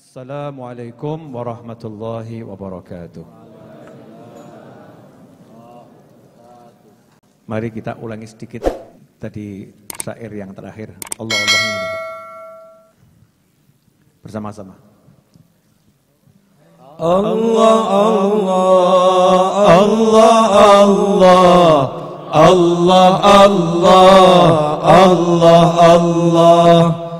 Assalamualaikum warahmatullahi wabarakatuh. Mari kita ulangi sedikit tadi syair yang terakhir. Allah Allah Bersama-sama. Allah Allah Allah Allah Allah Allah Allah Allah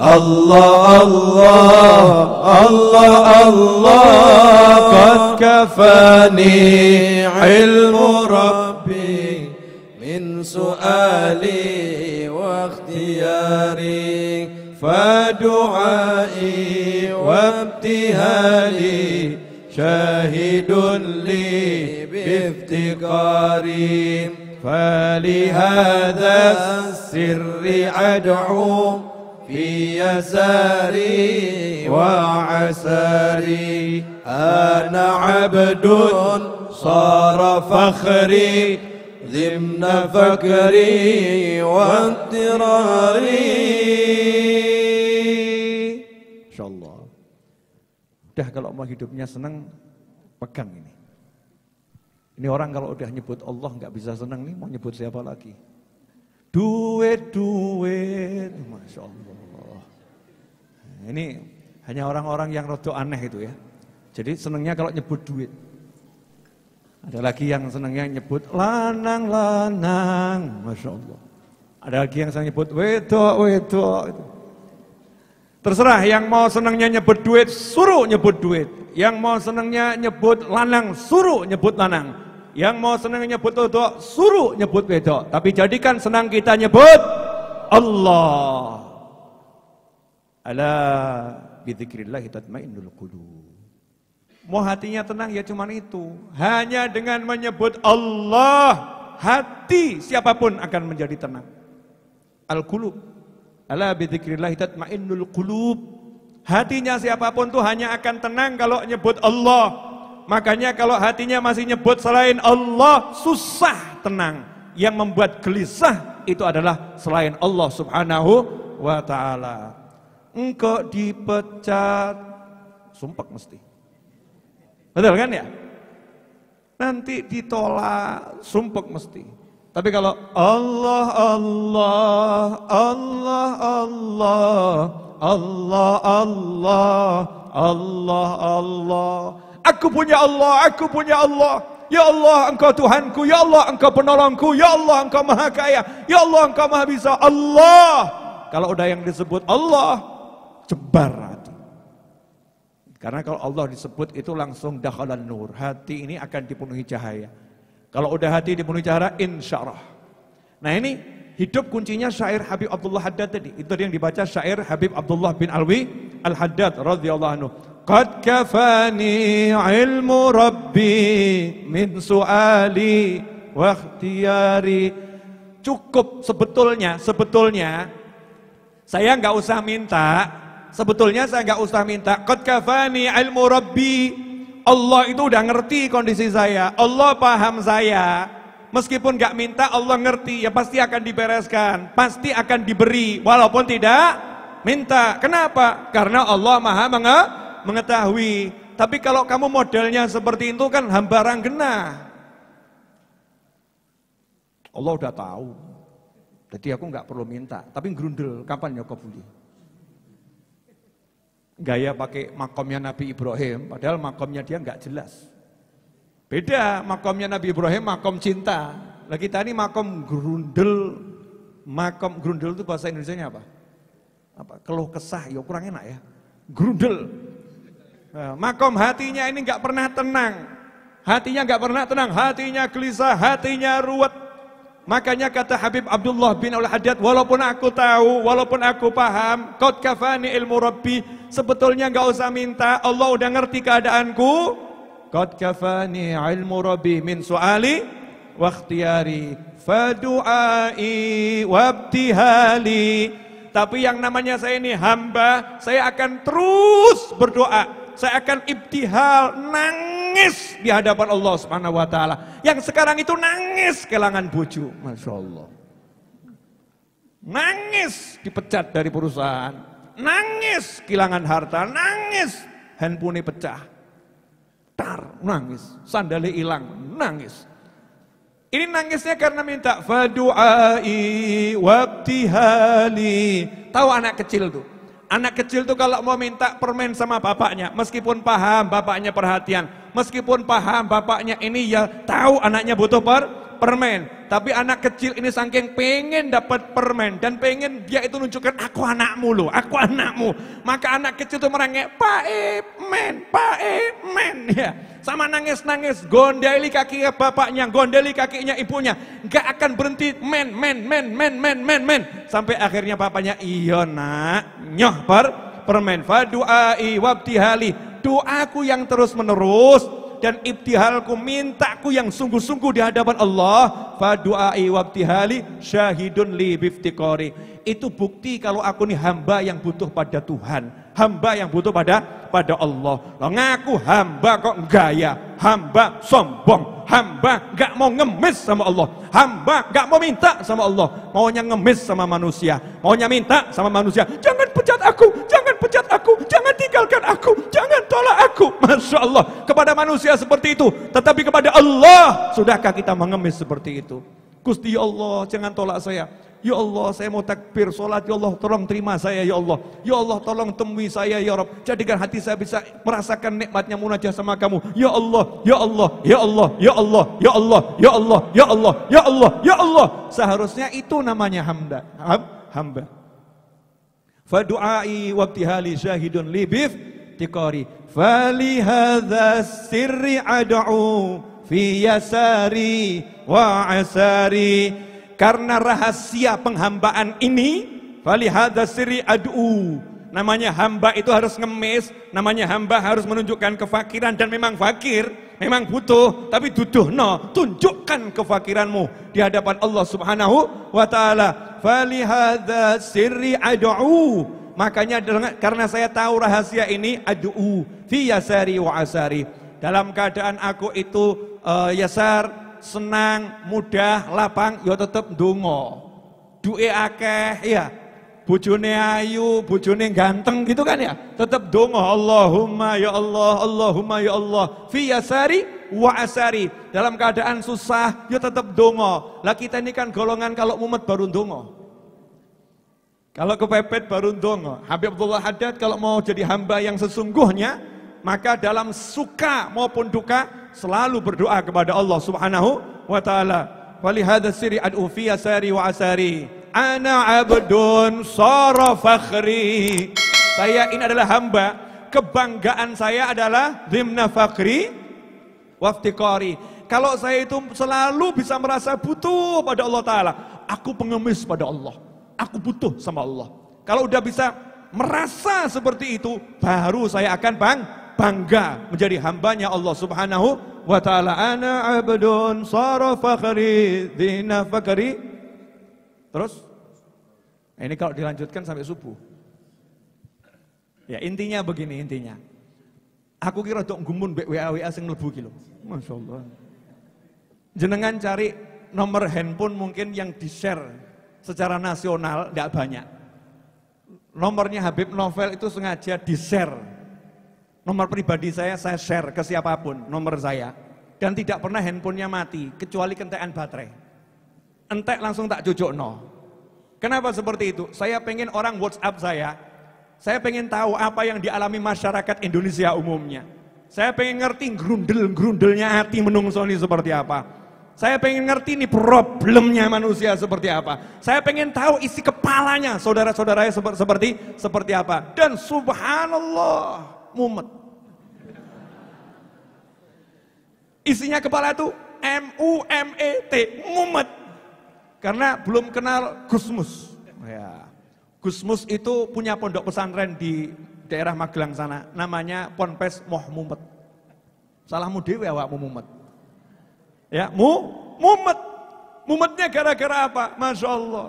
الله الله الله الله قد كفاني علم ربي من سؤالي واختياري فدعائي وابتهالي شاهد لي بافتقاري فلهذا السر أدعو يساري وعساري أنا عبد صار فخري ضمن فكري واضطراري Insya Allah. Udah kalau mau hidupnya senang, pegang ini. Ini orang kalau udah nyebut Allah nggak bisa senang nih, mau nyebut siapa lagi? Duit, duit, Masya Allah. Ini hanya orang-orang yang rodo aneh itu ya. Jadi senangnya kalau nyebut duit. Ada lagi yang senangnya nyebut lanang-lanang, Masya Allah. Ada lagi yang senang nyebut wedok-wedok. Terserah yang mau senangnya nyebut duit, suruh nyebut duit. Yang mau senangnya nyebut lanang, suruh nyebut lanang. Yang mau senangnya nyebut wedok, suruh nyebut wedok. Tapi jadikan senang kita nyebut Allah. Ala bidzikrillah tatmainnul qulub. Mau hatinya tenang ya cuman itu. Hanya dengan menyebut Allah, hati siapapun akan menjadi tenang. Al-qulub. Ala bidzikrillah tatmainnul qulub. Hatinya siapapun tuh hanya akan tenang kalau nyebut Allah. Makanya kalau hatinya masih nyebut selain Allah, susah tenang. Yang membuat gelisah itu adalah selain Allah Subhanahu wa taala engkau dipecat. Sumpah mesti. Betul kan ya? Nanti ditolak, sumpah mesti. Tapi kalau Allah, Allah, Allah, Allah, Allah, Allah, Allah, Allah. Aku punya Allah, aku punya Allah. Ya Allah engkau Tuhanku, Ya Allah engkau penolongku, Ya Allah engkau maha kaya, Ya Allah engkau maha bisa. Allah. Kalau udah yang disebut Allah, jebar hati. Karena kalau Allah disebut itu langsung dakhalan nur. Hati ini akan dipenuhi cahaya. Kalau udah hati dipenuhi cahaya, insya Allah. Nah ini hidup kuncinya syair Habib Abdullah Haddad tadi. Itu yang dibaca syair Habib Abdullah bin Alwi Al-Haddad radhiyallahu anhu. قد كفاني علم ربي من سؤالي واختياري cukup sebetulnya sebetulnya saya nggak usah minta sebetulnya saya nggak usah minta. Qad kafani ilmu rabbi. Allah itu udah ngerti kondisi saya. Allah paham saya. Meskipun nggak minta Allah ngerti, ya pasti akan dibereskan, pasti akan diberi walaupun tidak minta. Kenapa? Karena Allah Maha mengetahui. Tapi kalau kamu modelnya seperti itu kan hambaran genah. Allah udah tahu. Jadi aku nggak perlu minta, tapi grundel kapan ya kabuli? gaya pakai makomnya Nabi Ibrahim, padahal makomnya dia nggak jelas. Beda makomnya Nabi Ibrahim, makom cinta. Lagi kita ini makom grundel makom grundel itu bahasa Indonesia nya apa? Apa? Keluh kesah, ya kurang enak ya. Grundel nah, makom hatinya ini nggak pernah tenang. Hatinya nggak pernah tenang, hatinya gelisah, hatinya ruwet, Makanya kata Habib Abdullah bin Al Haddad, walaupun aku tahu, walaupun aku paham, kot kafani ilmu Rabbi, sebetulnya enggak usah minta, Allah udah ngerti keadaanku. Kot kafani ilmu Rabbi min suali wa ikhtiyari fadu'ai wabtihali. Tapi yang namanya saya ini hamba, saya akan terus berdoa. Saya akan ibtihal, nang nangis di hadapan Allah Subhanahu wa taala. Yang sekarang itu nangis kelangan bojo, Masya Allah. Nangis dipecat dari perusahaan, nangis kehilangan harta, nangis handphone pecah. Tar, nangis, sandali hilang, nangis. Ini nangisnya karena minta fadu'ai wabtihali. Tahu anak kecil tuh. Anak kecil tuh kalau mau minta permen sama bapaknya, meskipun paham bapaknya perhatian, Meskipun paham bapaknya ini ya tahu anaknya butuh per permen. Tapi anak kecil ini saking pengen dapat permen dan pengen dia itu nunjukkan aku anakmu loh, aku anakmu. Maka anak kecil itu merengek, Pak Emen, Pak Emen. Ya. Sama nangis-nangis, gondeli kakinya bapaknya, gondeli kakinya ibunya. nggak akan berhenti, men, men, men, men, men, men, men. Sampai akhirnya bapaknya, iya nak, nyoh per permen. Fadu'ai wabtihali doaku yang terus menerus dan ibtihalku mintaku yang sungguh-sungguh di hadapan Allah fa duai wabtihali syahidun li biftikori itu bukti kalau aku ini hamba yang butuh pada Tuhan hamba yang butuh pada pada Allah lo ngaku hamba kok gaya hamba sombong hamba gak mau ngemis sama Allah hamba gak mau minta sama Allah maunya ngemis sama manusia maunya minta sama manusia jangan pecat aku jangan pecat aku, jangan tinggalkan aku, jangan tolak aku. Masya Allah, kepada manusia seperti itu, tetapi kepada Allah, sudahkah kita mengemis seperti itu? Gusti ya Allah, jangan tolak saya. Ya Allah, saya mau takbir sholat. Ya Allah, tolong terima saya, Ya Allah. Ya Allah, tolong temui saya, Ya Rob. Jadikan hati saya bisa merasakan nikmatnya munajat sama kamu. Ya Allah, Ya Allah, Ya Allah, Ya Allah, Ya Allah, Ya Allah, Ya Allah, Ya Allah, Ya Allah. Seharusnya itu namanya hamba. Hamba. Fa du'ai wabtihali syahidun libif tikori. Fali hadza sirri ad'u fi yasari wa asari. Karena rahasia penghambaan ini, fali hadza sirri ad'u. Namanya hamba itu harus ngemis, namanya hamba harus menunjukkan kefakiran dan memang fakir memang butuh, tapi duduh no, tunjukkan kefakiranmu di hadapan Allah Subhanahu wa taala. Falihadza sirri ad'u. Makanya karena saya tahu rahasia ini ad'u fi yasari wa asari. Dalam keadaan aku itu uh, yasar, senang, mudah, lapang, ya tetep dungo du'e akeh, ya bojone ayu, bojone ganteng gitu kan ya. Tetap dongo Allahumma ya Allah, Allahumma ya Allah. Fi yasari wa asari. Dalam keadaan susah ya tetap dongo. Lah kita ini kan golongan kalau mumet baru dongo. Kalau kepepet baru dongo. Habib Abdullah Haddad kalau mau jadi hamba yang sesungguhnya, maka dalam suka maupun duka selalu berdoa kepada Allah Subhanahu wa taala. Walihada siri ad'u fi asari. wa asari. Ana abdun sara fakhri. Saya ini adalah hamba. Kebanggaan saya adalah zimna fakri waftikori. Kalau saya itu selalu bisa merasa butuh pada Allah Ta'ala. Aku pengemis pada Allah. Aku butuh sama Allah. Kalau udah bisa merasa seperti itu, baru saya akan bang bangga menjadi hambanya Allah Subhanahu wa Ta'ala. Ana abdun sara fakhri, dina fakhri, Terus nah, ini kalau dilanjutkan sampai subuh. Ya intinya begini intinya. Aku kira dok gumun bek WA WA sing lebu kilo, Masya Allah. Jenengan cari nomor handphone mungkin yang di-share secara nasional tidak banyak. Nomornya Habib Novel itu sengaja di-share. Nomor pribadi saya saya share ke siapapun nomor saya dan tidak pernah handphonenya mati kecuali kentekan baterai entek langsung tak cucuk no. Kenapa seperti itu? Saya pengen orang WhatsApp saya, saya pengen tahu apa yang dialami masyarakat Indonesia umumnya. Saya pengen ngerti grundel-grundelnya hati menungso ini seperti apa. Saya pengen ngerti ini problemnya manusia seperti apa. Saya pengen tahu isi kepalanya saudara-saudaranya seperti seperti apa. Dan subhanallah, mumet. Isinya kepala itu M U M E T, mumet. Karena belum kenal Gusmus. Ya. Gusmus itu punya pondok pesantren di daerah Magelang sana. Namanya Ponpes Moh Mumet. Salahmu dewe awakmu mumet. Ya, mu mumet. Mumetnya gara-gara apa? Masya Allah.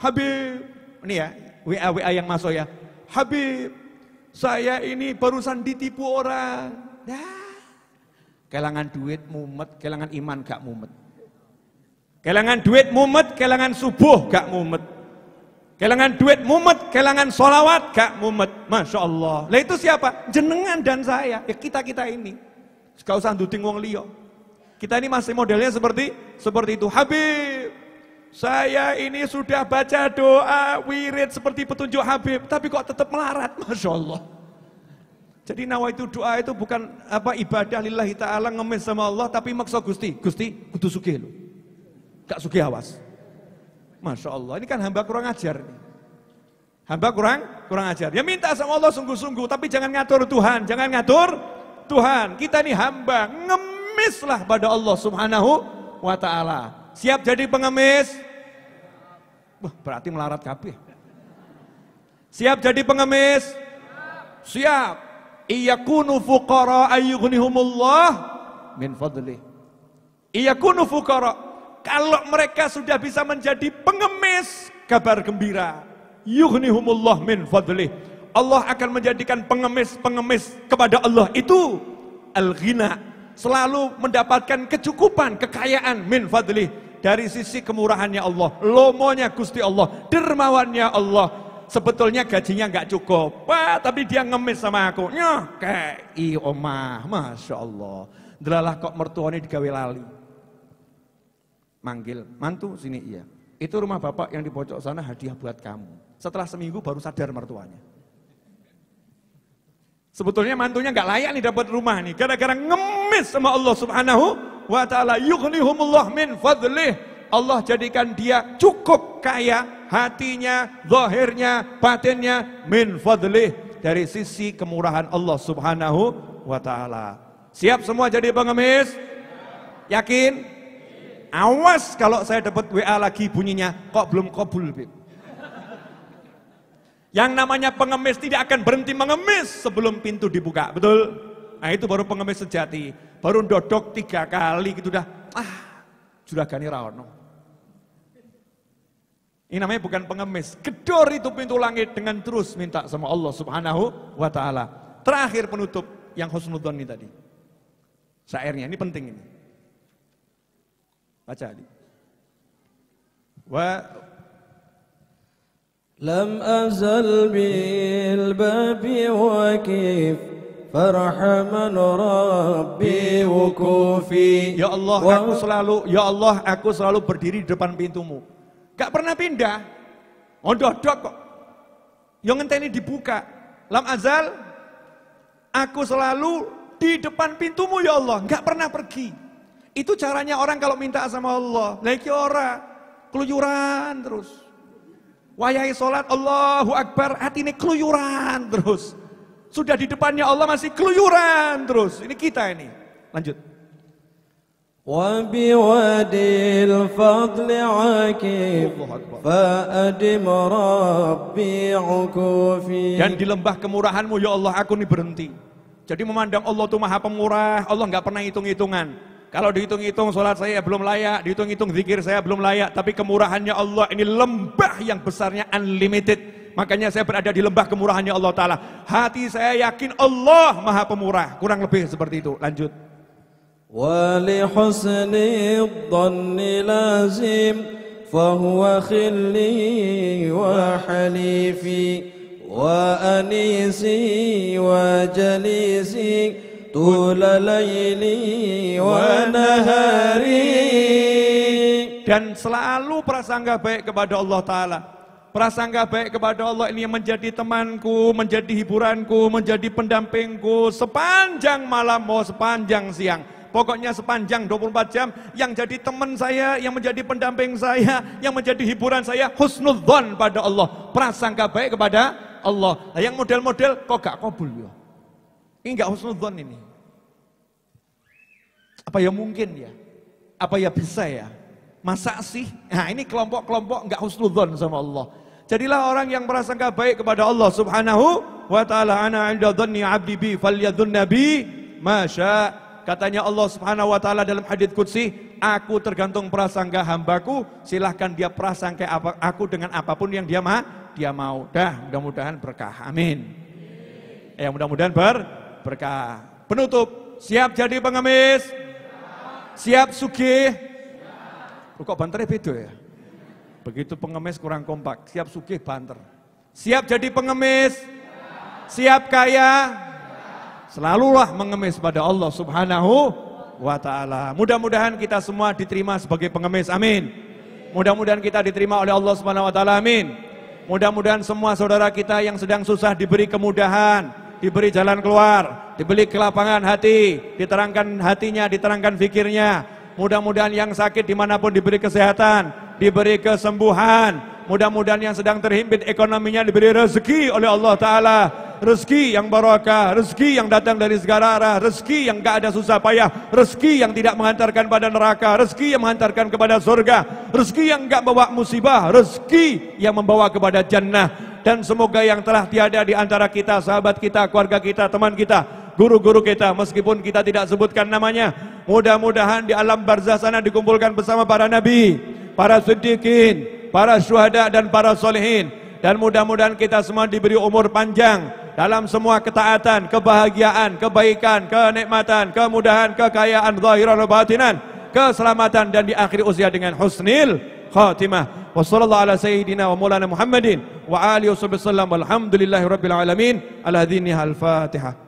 Habib. Ini ya, WA-WA yang masuk ya. Habib, saya ini barusan ditipu orang. Dah. Kelangan duit mumet, kelangan iman gak mumet. Kelangan duit mumet, kelangan subuh gak mumet. Kelangan duit mumet, kelangan sholawat gak mumet. Masya Allah. Lah itu siapa? Jenengan dan saya. Ya kita-kita ini. Gak usah duting wong liyo. Kita ini masih modelnya seperti seperti itu. Habib, saya ini sudah baca doa wirid seperti petunjuk Habib, tapi kok tetap melarat, Masya Allah. Jadi nawa itu doa itu bukan apa ibadah lillahi ta'ala ngemis sama Allah, tapi maksa Gusti. Gusti, kudu sugih Gak sugi awas. Masya Allah, ini kan hamba kurang ajar. Hamba kurang kurang ajar. Ya minta sama Allah sungguh-sungguh, tapi jangan ngatur Tuhan, jangan ngatur Tuhan. Kita nih hamba, ngemislah pada Allah Subhanahu wa taala. Siap jadi pengemis? Wah, berarti melarat kapi, Siap jadi pengemis? Siap. Iyakunu fuqara ayyughnihumullah min Iya Iyakunu fuqara kalau mereka sudah bisa menjadi pengemis kabar gembira, yughnihumullah min fadlih. Allah akan menjadikan pengemis-pengemis kepada Allah itu al-ghina, selalu mendapatkan kecukupan, kekayaan min fadlih dari sisi kemurahannya Allah, lomonya Gusti Allah, dermawannya Allah. Sebetulnya gajinya nggak cukup, wah tapi dia ngemis sama aku, nyoh kei omah, masya Allah. Delalah kok mertuanya digawe lali manggil mantu sini iya itu rumah bapak yang di pojok sana hadiah buat kamu setelah seminggu baru sadar mertuanya sebetulnya mantunya nggak layak nih dapat rumah nih gara-gara ngemis sama Allah subhanahu wa ta'ala yughnihumullah min fadlih Allah jadikan dia cukup kaya hatinya, zahirnya, batinnya min fadlih dari sisi kemurahan Allah Subhanahu wa taala. Siap semua jadi pengemis? Yakin? Awas kalau saya dapat WA lagi bunyinya, kok belum kobul, Bib. Yang namanya pengemis tidak akan berhenti mengemis sebelum pintu dibuka, betul? Nah itu baru pengemis sejati. Baru dodok tiga kali gitu dah, ah juragani rawono. Ini namanya bukan pengemis. Gedor itu pintu langit dengan terus minta sama Allah subhanahu wa ta'ala. Terakhir penutup yang husnudon ini tadi. Syairnya, ini penting ini baca wa lam azal bil babi wa kif Farhaman Rabbi wukufi Ya Allah aku selalu Ya Allah aku selalu berdiri di depan pintumu Gak pernah pindah Ondodok oh, kok Yang ini dibuka Lam azal Aku selalu di depan pintumu ya Allah Gak pernah pergi itu caranya orang kalau minta sama Allah. Lagi ora, keluyuran terus. Wayai sholat Allahu Akbar, hati ini keluyuran terus. Sudah di depannya Allah masih keluyuran terus. Ini kita ini. Lanjut. الفضل عكيف فأدم ربي عكوفي dan di lembah kemurahanmu ya Allah aku ini berhenti jadi memandang Allah itu maha pemurah Allah nggak pernah hitung-hitungan kalau dihitung-hitung sholat saya belum layak, dihitung-hitung zikir saya belum layak, tapi kemurahannya Allah ini lembah yang besarnya unlimited. Makanya saya berada di lembah kemurahannya Allah Ta'ala. Hati saya yakin Allah maha pemurah. Kurang lebih seperti itu. Lanjut. وَلِحُسْنِ الظَّنِّ لَازِمْ فَهُوَ خِلِّي وَحَلِيفِي وَأَنِيسِي طول ليلي ونهاري dan selalu prasangka baik kepada Allah Ta'ala prasangka baik kepada Allah ini menjadi temanku, menjadi hiburanku, menjadi pendampingku sepanjang malam mau sepanjang siang pokoknya sepanjang 24 jam yang jadi teman saya, yang menjadi pendamping saya, yang menjadi hiburan saya husnudzon pada Allah, prasangka baik kepada Allah. Nah, yang model-model kok gak kabul ya. Ini nggak husnudzon ini. Apa ya mungkin ya? Apa ya bisa ya? Masa sih? Nah ini kelompok-kelompok nggak husnudzon sama Allah. Jadilah orang yang merasa nggak baik kepada Allah Subhanahu wa taala. Ana 'inda dhanni 'abdi bi falyadhunna nabi masya. Katanya Allah Subhanahu wa taala dalam hadis kudsi, aku tergantung prasangka hambaku, silahkan dia prasangka apa, aku dengan apapun yang dia ma, dia mau. Dah, mudah-mudahan berkah. Amin. Ya mudah-mudahan ber berkah. Penutup, siap jadi pengemis? Siap suki Kok banternya beda ya? Begitu pengemis kurang kompak, siap suki banter. Siap jadi pengemis? Siap kaya? Selalulah mengemis pada Allah subhanahu wa ta'ala. Mudah-mudahan kita semua diterima sebagai pengemis, amin. Mudah-mudahan kita diterima oleh Allah subhanahu wa ta'ala, amin. Mudah-mudahan semua saudara kita yang sedang susah diberi kemudahan diberi jalan keluar, diberi kelapangan hati, diterangkan hatinya, diterangkan fikirnya. Mudah-mudahan yang sakit dimanapun diberi kesehatan, diberi kesembuhan. Mudah-mudahan yang sedang terhimpit ekonominya diberi rezeki oleh Allah Ta'ala. Rezeki yang barokah, rezeki yang datang dari segala arah, rezeki yang gak ada susah payah, rezeki yang tidak menghantarkan pada neraka, rezeki yang menghantarkan kepada surga, rezeki yang gak bawa musibah, rezeki yang membawa kepada jannah dan semoga yang telah tiada di antara kita, sahabat kita, keluarga kita, teman kita, guru-guru kita, meskipun kita tidak sebutkan namanya, mudah-mudahan di alam barzah sana dikumpulkan bersama para nabi, para siddiqin, para syuhada dan para solehin. Dan mudah-mudahan kita semua diberi umur panjang dalam semua ketaatan, kebahagiaan, kebaikan, kenikmatan, kemudahan, kekayaan, zahiran, batinan, keselamatan dan di akhir usia dengan husnil khatimah. وصلى الله على سيدنا ومولانا محمد وآله وصحبه وسلم والحمد لله رب العالمين على هذه الفاتحة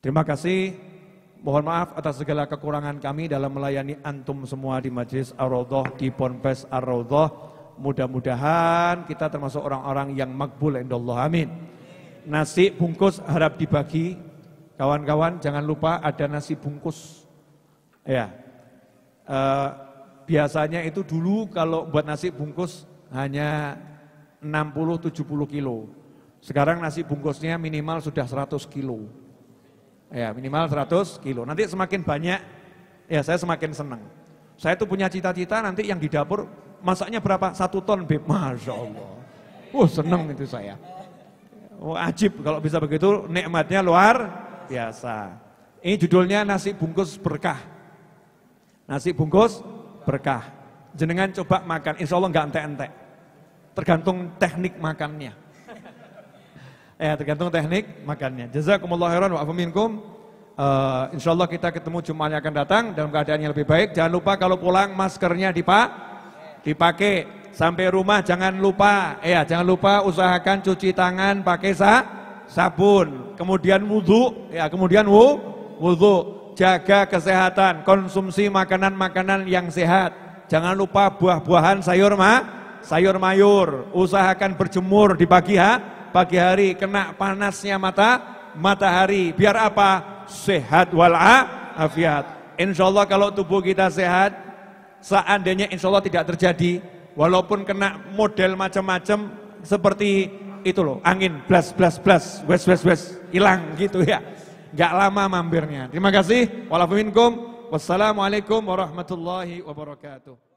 Terima kasih. Mohon maaf atas segala kekurangan kami dalam melayani antum semua di Majelis Ar-Raudhah di Ponpes Ar-Raudhah. Mudah-mudahan kita termasuk orang-orang yang makbul indallah. Amin nasi bungkus harap dibagi. Kawan-kawan jangan lupa ada nasi bungkus. Ya, e, biasanya itu dulu kalau buat nasi bungkus hanya 60-70 kilo. Sekarang nasi bungkusnya minimal sudah 100 kilo. Ya, minimal 100 kilo. Nanti semakin banyak, ya saya semakin senang. Saya itu punya cita-cita nanti yang di dapur masaknya berapa? Satu ton, Beb. Masya Allah. Oh, senang itu saya. Oh, ajib kalau bisa begitu, nikmatnya luar biasa. Ini judulnya nasi bungkus berkah. Nasi bungkus berkah. Jenengan coba makan, insya Allah nggak entek-entek. Tergantung teknik makannya. ya, tergantung teknik makannya. Jazakumullah khairan wa minkum. Uh, eh, insya Allah kita ketemu Jumat yang akan datang dalam keadaan yang lebih baik. Jangan lupa kalau pulang maskernya dipak, dipakai. Sampai rumah jangan lupa, eh, ya jangan lupa usahakan cuci tangan pakai sa sabun. Kemudian wudhu, ya kemudian wu, wudhu. Jaga kesehatan, konsumsi makanan-makanan yang sehat. Jangan lupa buah-buahan, sayur ma, sayur mayur. Usahakan berjemur di pagi ha, pagi hari kena panasnya mata matahari. Biar apa? Sehat walafiat. insyaallah kalau tubuh kita sehat, seandainya insyaallah tidak terjadi walaupun kena model macam-macam seperti itu loh, angin, blas, blas, blas, wes, wes, wes, hilang gitu ya. nggak lama mampirnya. Terima kasih. Walafuminkum. Wassalamualaikum warahmatullahi wabarakatuh.